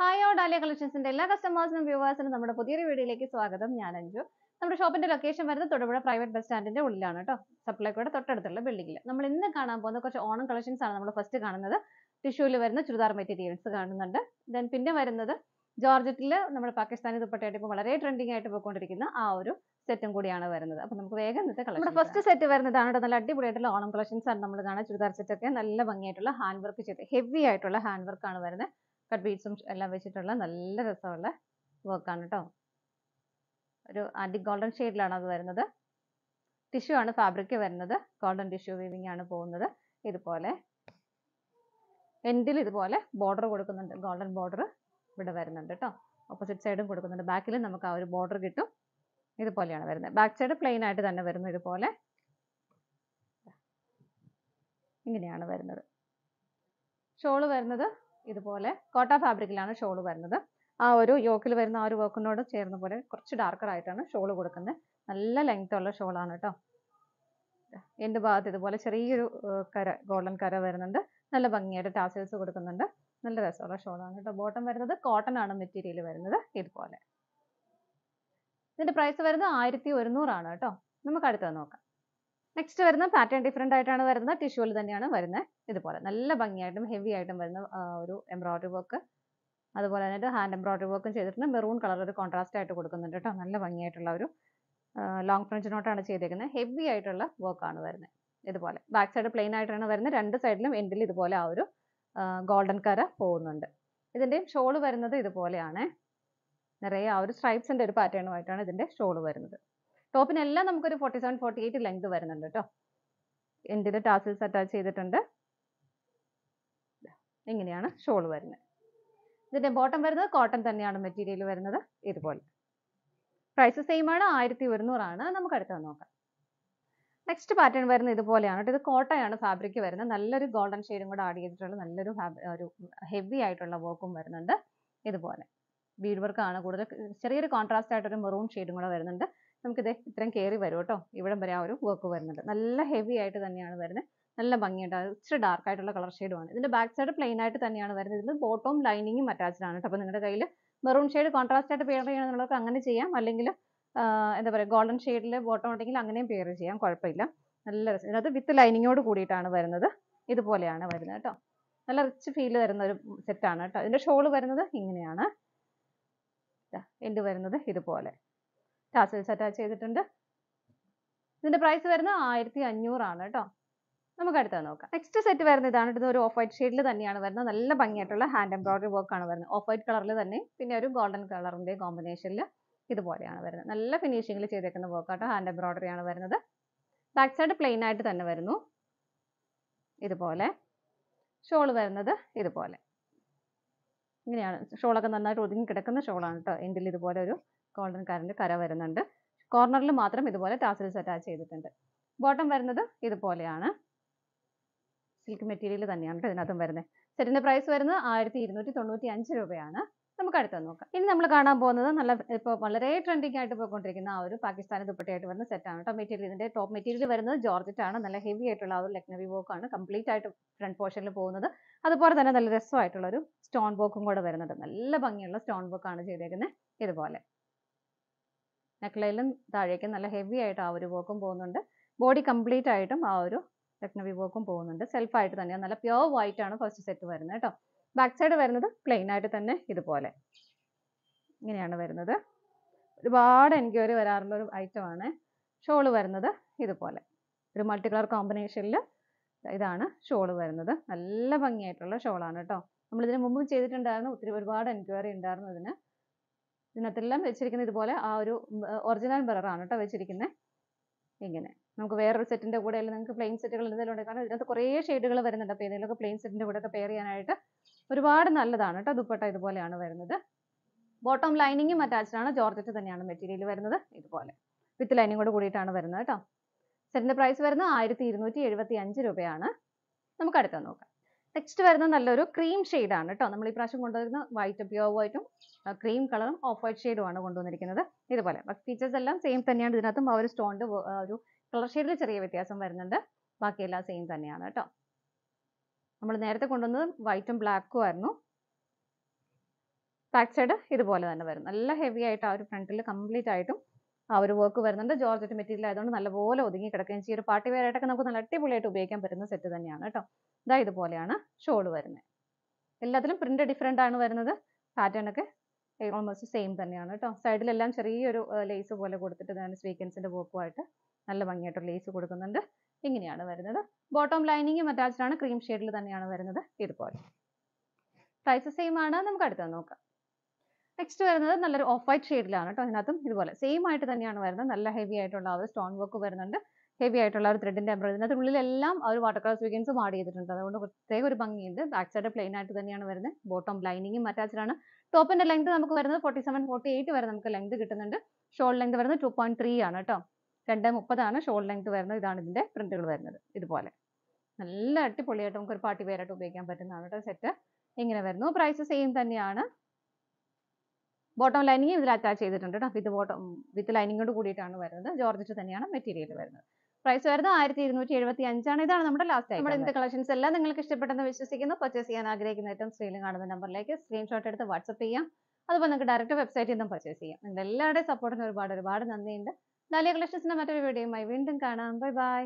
hi ഓ dahlia കളക്ഷൻസിന്റെ എല്ലാ കസ്റ്റമേഴ്സിനും വ്യൂവേഴ്സിനും നമ്മുടെ പുതിയൊരു വീഡിയോയിലേക്ക് സ്വാഗതം ഞാൻ അഞ്ജു നമ്മുടെ ഷോപ്പിന്റെ ലൊക്കേഷൻ വരുന്നത് തൊടുപുഴ പ്രൈവറ്റ് ബസ് സ്റ്റാൻഡിന്റെ ഉള്ളിലാണ് കേട്ടോ സപ്ലൈക്കോടെ തൊട്ടടുത്തുള്ള ബിൽഡിംഗിൽ നമ്മൾ ഇന്ന് കാണാൻ പോകുന്ന കുറച്ച് ഓണം കളക്ഷൻസ് ആണ് നമ്മൾ ഫസ്റ്റ് കാണുന്നത് ടിഷ്യൂല് വരുന്ന ചുരിദാർ മെറ്റീരിയൽസ് കാണുന്നുണ്ട് ദെൻ പിന്നെ വരുന്നത് ജോർജറ്റില് നമ്മുടെ പാകിസ്ഥാനി ദുപ്പട്ടയായിട്ട് ഇപ്പോൾ വളരെ ട്രെൻഡിങ് ആയിട്ട് പോയിക്കൊണ്ടിരിക്കുന്ന ആ ഒരു സെറ്റും കൂടിയാണ് വരുന്നത് അപ്പോൾ നമുക്ക് വേഗം ഇന്നത്തെ കളക്ഷൻ നമ്മുടെ ഫസ്റ്റ് സെറ്റ് വരുന്നതാണ് നല്ല അടിപൊളിയായിട്ടുള്ള ഓണം കളക്ഷൻസ് ആണ് നമ്മൾ കാണാൻ ചുരിദാർ സെറ്റൊക്കെ നല്ല ഭംഗിയായിട്ടുള്ള ഹാൻഡ് വർക്ക് ചെയ്ത് ഹെവി ആയിട്ടുള്ള ഹാൻഡ് വർക്കാണ് വരുന്നത് കട്ട് ബീറ്റ്സും എല്ലാം വെച്ചിട്ടുള്ള നല്ല രസമുള്ള വർക്കാണ് കേട്ടോ ഒരു ആൻറ്റി ഗോൾഡൻ ഷെയ്ഡിലാണ് അത് വരുന്നത് ടിഷ്യൂ ആണ് ഫാബ്രിക് വരുന്നത് ഗോൾഡൻ ടിഷ്യൂ വീവിംഗ് ആണ് പോകുന്നത് ഇതുപോലെ എൻഡിൽ ഇതുപോലെ ബോർഡർ കൊടുക്കുന്നുണ്ട് ഗോൾഡൻ ബോർഡർ ഇവിടെ വരുന്നുണ്ട് കേട്ടോ ഓപ്പോസിറ്റ് സൈഡും കൊടുക്കുന്നുണ്ട് ബാക്കിൽ നമുക്ക് ആ ഒരു ബോർഡർ കിട്ടും ഇതുപോലെയാണ് വരുന്നത് ബാക്ക് സൈഡ് പ്ലെയിൻ ആയിട്ട് തന്നെ വരുന്നു ഇതുപോലെ ഇങ്ങനെയാണ് വരുന്നത് ഷോള് വരുന്നത് ഇതുപോലെ കോട്ട ഫാബ്രിക്കിലാണ് ഷോൾ വരുന്നത് ആ ഒരു യോക്കിൽ വരുന്ന ആ ഒരു വർക്കിനോട് ചേർന്ന പോലെ കുറച്ച് ഡാർക്കർ ആയിട്ടാണ് ഷോൾ കൊടുക്കുന്നത് നല്ല ലെങ്ത് ഉള്ള ഷോളാണ് കേട്ടോ എൻ്റെ ഭാഗത്ത് ഇതുപോലെ ചെറിയൊരു കര ഗോൾഡൻ കര വരുന്നുണ്ട് നല്ല ഭംഗിയായിട്ട് ടാസൽസ് കൊടുക്കുന്നുണ്ട് നല്ല രസമുള്ള ഷോളാണ് കേട്ടോ ബോട്ടം വരുന്നത് കോട്ടൺ ആണ് മെറ്റീരിയൽ വരുന്നത് ഇതുപോലെ ഇതിൻ്റെ പ്രൈസ് വരുന്നത് ആയിരത്തി ഒരുന്നൂറാണ് കേട്ടോ നമുക്ക് അടുത്തത് നോക്കാം നെക്സ്റ്റ് വരുന്ന പാറ്റേൺ ഡിഫറെൻ്റ് ആയിട്ടാണ് വരുന്നത് ടിഷ്യൂവിൽ തന്നെയാണ് വരുന്നത് ഇതുപോലെ നല്ല ഭംഗിയായിട്ടും ഹെവി ആയിട്ടും വരുന്ന ഒരു എംബ്രോയ്ഡറി വർക്ക് അതുപോലെ തന്നെ ഹാൻഡ് എംബ്രോയ്ഡറി വർക്കും ചെയ്തിട്ടുണ്ട് മെറൂൺ കളർ ഒരു കോൺട്രാസ്റ്റ് ആയിട്ട് കൊടുക്കുന്നുണ്ട് കേട്ടോ നല്ല ഭംഗിയായിട്ടുള്ള ഒരു ലോങ് ഫ്രഞ്ച് നോട്ടാണ് ചെയ്തേക്കുന്നത് ഹെവി ആയിട്ടുള്ള വർക്കാണ് വരുന്നത് ഇതുപോലെ ബാക്ക് സൈഡ് പ്ലെയിൻ ആയിട്ടാണ് വരുന്നത് രണ്ട് സൈഡിലും എൻഡിൽ ഇതുപോലെ ആ ഒരു ഗോൾഡൻ കര പോകുന്നുണ്ട് ഇതിൻ്റെയും ഷോള് വരുന്നത് ഇതുപോലെയാണ് നിറയെ ആ ഒരു സ്ട്രൈപ്സിൻ്റെ ഒരു പാറ്റേണുമായിട്ടാണ് ഇതിൻ്റെ ഷോള് വരുന്നത് ടോപ്പിനെല്ലാം നമുക്കൊരു forty seven forty eight length വരുന്നുണ്ട് കേട്ടോ എൻഡിൽ ടാസിൽസ് അറ്റാച്ച് ചെയ്തിട്ടുണ്ട് ഇങ്ങനെയാണ് ഷോൾ വരുന്നത് ഇതിൻ്റെ ബോട്ടം വരുന്നത് കോട്ടൺ തന്നെയാണ് മെറ്റീരിയൽ വരുന്നത് ഇതുപോലെ പ്രൈസ് സെയിം ആണ് ആയിരത്തി ഒരുന്നൂറാണ് നമുക്ക് അടുത്തത് നോക്കാം നെക്സ്റ്റ് പാറ്റേൺ വരുന്നത് ഇതുപോലെയാണ് ഇത് കോട്ടയാണ് ഫാബ്രിക് വരുന്നത് നല്ലൊരു ഗോൾഡൻ ഷെയ്ഡും കൂടെ ആഡ് ചെയ്തിട്ടുള്ള നല്ലൊരു ഒരു ഹെവി ആയിട്ടുള്ള വർക്കും വരുന്നുണ്ട് ഇതുപോലെ ബീഡ് വർക്കാണ് കൂടുതൽ ചെറിയൊരു കോൺട്രാസ്റ്റ് ആയിട്ടൊരു മെറൂൺ ഷെയ്ഡും കൂടെ വരുന്നുണ്ട് നമുക്കിത് ഇത്രയും കയറി വരും കേട്ടോ ഇവിടം വരെ ആ ഒരു വർക്ക് വരുന്നുണ്ട് നല്ല ഹെവി ആയിട്ട് തന്നെയാണ് വരുന്നത് നല്ല ഭംഗിയുണ്ട് ഇച്ചിരി ഡാർക്ക് ആയിട്ടുള്ള കളർ ഷെയ്ഡുമാണ് ഇതിന്റെ ബാക്ക് സൈഡ് പ്ലെയിൻ ആയിട്ട് തന്നെയാണ് വരുന്നത് ഇതിൽ ബോട്ടവും ലൈനിങ്ങും അറ്റാച്ച്ഡ് ആണ് കേട്ടോ അപ്പോൾ നിങ്ങളുടെ കയ്യിൽ മെറൂൺ ഷെയ്ഡ് കോൺട്രാസ്റ്റ് ആയിട്ട് പെയർ ചെയ്യണമെന്നുള്ളവർക്ക് അങ്ങനെ ചെയ്യാം അല്ലെങ്കിൽ എന്താ പറയുക ഗോൾഡൻ ഷെയ്ഡിൽ ബോട്ടം ഉണ്ടെങ്കിൽ അങ്ങനെയും പെയർ ചെയ്യാം കുഴപ്പമില്ല നല്ല രസം വിത്ത് ലൈനിങ്ങോട് കൂടിയിട്ടാണ് വരുന്നത് ഇതുപോലെയാണ് വരുന്നത് കേട്ടോ നല്ല റിച്ച് ഫീൽ തരുന്ന ഒരു സെറ്റാണ് കേട്ടോ ഇതിൻ്റെ ഷോൾ വരുന്നത് ഇങ്ങനെയാണ് എൻഡ് വരുന്നത് ഇതുപോലെ ടാസൽസ് അറ്റാച്ച് ചെയ്തിട്ടുണ്ട് ഇതിന്റെ പ്രൈസ് വരുന്നത് ആയിരത്തി അഞ്ഞൂറാണ് കേട്ടോ നമുക്ക് അടുത്തത് നോക്കാം നെക്സ്റ്റ് സെറ്റ് വരുന്നത് ഇതാണ് ഇത് ഒരു ഓഫ് വൈറ്റ് ഷെയ്ഡിൽ തന്നെയാണ് വരുന്നത് നല്ല ഭംഗിയായിട്ടുള്ള ഹാൻഡ് എംബ്രോയിഡറി വർക്കാണ് വരുന്നത് ഓഫ് വൈറ്റ് കളറിൽ തന്നെ പിന്നെ ഒരു ഗോൾഡൻ കളറിന്റെ കോമ്പിനേഷനിൽ ഇതുപോലെയാണ് വരുന്നത് നല്ല ഫിനിഷിങ്ങിൽ ചെയ്തേക്കുന്ന വർക്കാട്ടോ ഹാൻഡ് എംബ്രോയിഡറി ആണ് വരുന്നത് ബാക്ക് സൈഡ് പ്ലെയിൻ ആയിട്ട് തന്നെ വരുന്നു ഇതുപോലെ ഷോൾ വരുന്നത് ഇതുപോലെ ഇങ്ങനെയാണ് ഷോളൊക്കെ നന്നായിട്ട് ഒതുങ്ങി കിടക്കുന്ന ഷോളാണ് കേട്ടോ എൻഡിൽ ഇതുപോലെ ഒരു ഗോൾഡൻ കാരൻ്റെ കര വരുന്നുണ്ട് കോർണറിൽ മാത്രം ഇതുപോലെ ടാസൽസ് അറ്റാച്ച് ചെയ്തിട്ടുണ്ട് ബോട്ടം വരുന്നത് ഇതുപോലെയാണ് സിൽക്ക് മെറ്റീരിയൽ തന്നെയാണ് കേട്ടോ ഇതിനകത്തും വരുന്നത് സെറ്റിൻ്റെ പ്രൈസ് വരുന്നത് ആയിരത്തി ഇരുന്നൂറ്റി തൊണ്ണൂറ്റി അഞ്ച് രൂപയാണ് നമുക്ക് അടുത്തത് നോക്കാം ഇനി നമ്മൾ കാണാൻ പോകുന്നത് നല്ല ഇപ്പോൾ വളരെ ട്രെൻഡിങ് ആയിട്ട് പോയിക്കൊണ്ടിരിക്കുന്ന ആ ഒരു പാകിസ്ഥാനി ദുപ്പട്ടയായിട്ട് വരുന്ന സെറ്റാണ് കേട്ടോ മെറ്റീരിയൽ ഇതിന്റെ ടോപ്പ് മെറ്റീരിയൽ വരുന്നത് ജോർജറ്റ് ആണ് നല്ല ഹെവി ആയിട്ടുള്ള ആ ഒരു ലക്നവി ആണ് കംപ്ലീറ്റ് ആയിട്ട് ഫ്രണ്ട് പോർഷനിൽ പോകുന്നത് അതുപോലെ തന്നെ നല്ല രസമായിട്ടുള്ള ഒരു സ്റ്റോൺ വർക്കും കൂടെ വരുന്നത് നല്ല ഭംഗിയുള്ള സ്റ്റോൺ വർക്കാണ് ചെയ്തേക്കുന്നത് ഇതുപോലെ നെക്ലൈലും താഴേക്ക് നല്ല ഹെവി ആയിട്ട് ആ ഒരു വർക്കും പോകുന്നുണ്ട് ബോഡി കംപ്ലീറ്റ് ആയിട്ടും ആ ഒരു ലക്നവി വർക്കും പോകുന്നുണ്ട് സെൽഫായിട്ട് തന്നെയാണ് നല്ല പ്യുവർ വൈറ്റ് ആണ് ഫസ്റ്റ് സെറ്റ് വരുന്നത് കേട്ടോ ബാക്ക് സൈഡ് വരുന്നത് പ്ലെയിൻ ആയിട്ട് തന്നെ ഇതുപോലെ ഇങ്ങനെയാണ് വരുന്നത് ഒരുപാട് എൻക്വയറി വരാറുള്ള ഒരു ഐറ്റമാണ് ഷോള് വരുന്നത് ഇതുപോലെ ഒരു മൾട്ടി കളർ കോമ്പിനേഷനിൽ ഇതാണ് ഷോള് വരുന്നത് നല്ല ഭംഗിയായിട്ടുള്ള ഷോളാണ് കേട്ടോ നമ്മളിതിന് മുമ്പ് ചെയ്തിട്ടുണ്ടായിരുന്നു ഒത്തിരി ഒരുപാട് എൻക്വയറി ഉണ്ടായിരുന്നു ഇതിന് ഇതിനകത്തെല്ലാം വെച്ചിരിക്കുന്നത് ഇതുപോലെ ആ ഒരു ഒറിജിനൽ ബിററാണ് കേട്ടോ വെച്ചിരിക്കുന്നത് ഇങ്ങനെ നമുക്ക് വേറൊരു സെറ്റിൻ്റെ കൂടെ അല്ലെങ്കിൽ നിങ്ങൾക്ക് പ്ലെയിൻ സെറ്റുകൾ എന്തെങ്കിലും ഉണ്ടെങ്കിൽ കാരണം ഇതിനകത്ത് കുറേ ഷെയ്ഡുകൾ വരുന്നുണ്ട് അപ്പോൾ ഏതെങ്കിലുമൊക്കെ പ്ലെയിൻ സെറ്റിൻ്റെ കൂടെ പെയർ ചെയ്യാനായിട്ട് ഒരുപാട് നല്ലതാണ് കേട്ടോ ദുപ്പട്ട ഇതുപോലെയാണ് വരുന്നത് ബോട്ടം ലൈനിങ്ങും അറ്റാച്ച്ഡ് ആണ് ജോർജറ്റ് തന്നെയാണ് മെറ്റീരിയൽ വരുന്നത് ഇതുപോലെ വിത്ത് ലൈനിങ് കൂടെ കൂടിയിട്ടാണ് വരുന്നത് കേട്ടോ സെറ്റിൻ്റെ പ്രൈസ് വരുന്നത് ആയിരത്തി ഇരുന്നൂറ്റി എഴുപത്തി അഞ്ച് രൂപയാണ് നമുക്ക് അടുത്ത നോക്കാം നെക്സ്റ്റ് വരുന്ന നല്ലൊരു ക്രീം ആണ് കേട്ടോ നമ്മൾ ഈ പ്രാവശ്യം കൊണ്ടുവരുന്ന വൈറ്റ് പ്യുവർ വൈറ്റും ക്രീം കളറും ഓഫ് വൈറ്റ് ഷെയ്ഡുമാണ് കൊണ്ടുവന്നിരിക്കുന്നത് ഇതുപോലെ ബാക്കി ഫീച്ചേഴ്സ് എല്ലാം സെയിം തന്നെയാണ് ഇതിനകത്തും ആ ഒരു സ്റ്റോണിൻ്റെ ഒരു കളർ ഷെയ്ഡിൽ ചെറിയ വ്യത്യാസം വരുന്നുണ്ട് ബാക്കിയെല്ലാം സെയിം തന്നെയാണ് കേട്ടോ നമ്മൾ നേരത്തെ കൊണ്ടുവന്നത് വൈറ്റും ബ്ലാക്കും ആയിരുന്നു ബാക്ക് സൈഡ് ഇതുപോലെ തന്നെ വരും നല്ല ഹെവി ആയിട്ട് ആ ഒരു ഫ്രണ്ടിൽ കംപ്ലീറ്റ് ആയിട്ടും ആ ഒരു വർക്ക് വരുന്നുണ്ട് ജോർജറ്റ് മെറ്റീരിയൽ ആയതുകൊണ്ട് നല്ലപോലെ ഒതുങ്ങി കിടക്കുകയും ചെയ്യും ഒരു പാർട്ടി വെയർ ആയിട്ടൊക്കെ നമുക്ക് നല്ല അടിപൊളിയായിട്ട് ഉപയോഗിക്കാൻ പറ്റുന്ന സെറ്റ് തന്നെയാണ് കേട്ടോ ഇതാ ഇതുപോലെയാണ് ഷോൾ വരുന്നത് എല്ലാത്തിലും പ്രിന്റ് ഡിഫറെൻ്റ് ആണ് വരുന്നത് പാറ്റേൺ ഒക്കെ ഓൾമോസ്റ്റ് സെയിം തന്നെയാണ് കേട്ടോ സൈഡിലെല്ലാം ചെറിയൊരു ലേസ് പോലെ കൊടുത്തിട്ട് സ്വീക്കൻസിൻ്റെ വർക്കുമായിട്ട് നല്ല ഭംഗിയായിട്ട് ലേസ് കൊടുക്കുന്നുണ്ട് ഇങ്ങനെയാണ് വരുന്നത് ബോട്ടം ലൈനിങ്ങും അറ്റാച്ച്ഡ് ആണ് ക്രീം ഷെയ്ഡിൽ തന്നെയാണ് വരുന്നത് ഇതുപോലെ സൈസ് സെയിം ആണ് നമുക്ക് അടുത്തത് നോക്കാം നെക്സ്റ്റ് വരുന്നത് നല്ലൊരു ഓഫ് വൈറ്റ് ഷെയ്ഡിലാണ് കേട്ടോ അതിനകത്തും ഇതുപോലെ സെയിം ആയിട്ട് തന്നെയാണ് വരുന്നത് നല്ല ഹെവി ആയിട്ടുള്ള ഒരു സ്റ്റോൺ വർക്ക് വരുന്നുണ്ട് ഹെവി ആയിട്ടുള്ള ഒരു ത്രെഡിൻ്റെ എംബ്രോയിഡറി അതിനുള്ളിലെല്ലാം ഒരു വാട്ടർ കളർ സ്വീഗൻസും ആഡ് ചെയ്തിട്ടുണ്ട് അതുകൊണ്ട് പ്രത്യേക ഒരു ഭംഗിയുണ്ട് ബാക്ക് സൈഡ് പ്ലെയിൻ ആയിട്ട് തന്നെയാണ് വരുന്നത് ബോട്ടം ലൈനിങ്ങും അറ്റാച്ച്ഡ് ആണ് ടോപ്പിൻ്റെ ലെങ്ത് നമുക്ക് വരുന്നത് ഫോർട്ടി സെവൻ ഫോർട്ടി എയ്റ്റ് വരെ നമുക്ക് ലെങ്ത് കിട്ടുന്നുണ്ട് ഷോൾ ലെങ്ത് വരുന്നത് ടു പോയിന്റ് ത്രീ ആണ് കേട്ടോ രണ്ട് മുപ്പതാണ് ഷോൾ ലെങ്ത് വരുന്നത് ഇതാണ് ഇതിൻ്റെ പ്രിന്റുകൾ വരുന്നത് ഇതുപോലെ നല്ല അടിപൊളിയായിട്ട് നമുക്ക് ഒരു പാർട്ടി പേരായിട്ട് ഉപയോഗിക്കാൻ പറ്റുന്നതാണ് കേട്ടോ സെറ്റ് ഇങ്ങനെ വരുന്നു പ്രൈസ് സെയിം തന്നെയാണ് ബോട്ടം ലൈനിങ് ഇതിൽ അറ്റാച്ച് ചെയ്തിട്ടുണ്ട് കേട്ടോ വിത്ത് ബോട്ടം വിത്ത് ലൈനിങ്ങോട് കൂടിയിട്ടാണ് വരുന്നത് ജോർജറ്റ് തന്നെയാണ് മെറ്റീരിയൽ വരുന്നത് പ്രൈസ് വരുന്നത് ആയിരത്തി ഇരുന്നൂറ്റി എഴുപത്തി അഞ്ചാണ് ഇതാണ് നമ്മുടെ ലാസ്റ്റ് നമ്മുടെ ഇന്നത്തെ കളക്ഷൻസ് എല്ലാം നിങ്ങൾക്ക് ഇഷ്ടപ്പെട്ടെന്ന് വിശ്വസിക്കുന്നു പർച്ചേസ് ചെയ്യാൻ ആഗ്രഹിക്കുന്ന ഐറ്റം സ്ക്രീനിൽ കാണുന്ന നമ്പറിലേക്ക് സ്ക്രീൻഷോട്ട് എടുത്ത് വാട്സപ്പ് ചെയ്യാം അതുപോലെ നിങ്ങൾക്ക് ഡയറക്റ്റ് വെബ്സൈറ്റിൽ നിന്നും പർച്ചേസ് ചെയ്യാം നിങ്ങളുടെ എല്ലാവരുടെയും സപ്പോർട്ടിന് ഒരുപാട് ഒരുപാട് നന്ദിയുണ്ട് ഡാലിയ കളക്ഷൻസിന്റെ മറ്റൊരു വീഡിയോയുമായി വീണ്ടും കാണാം ബൈ ബൈ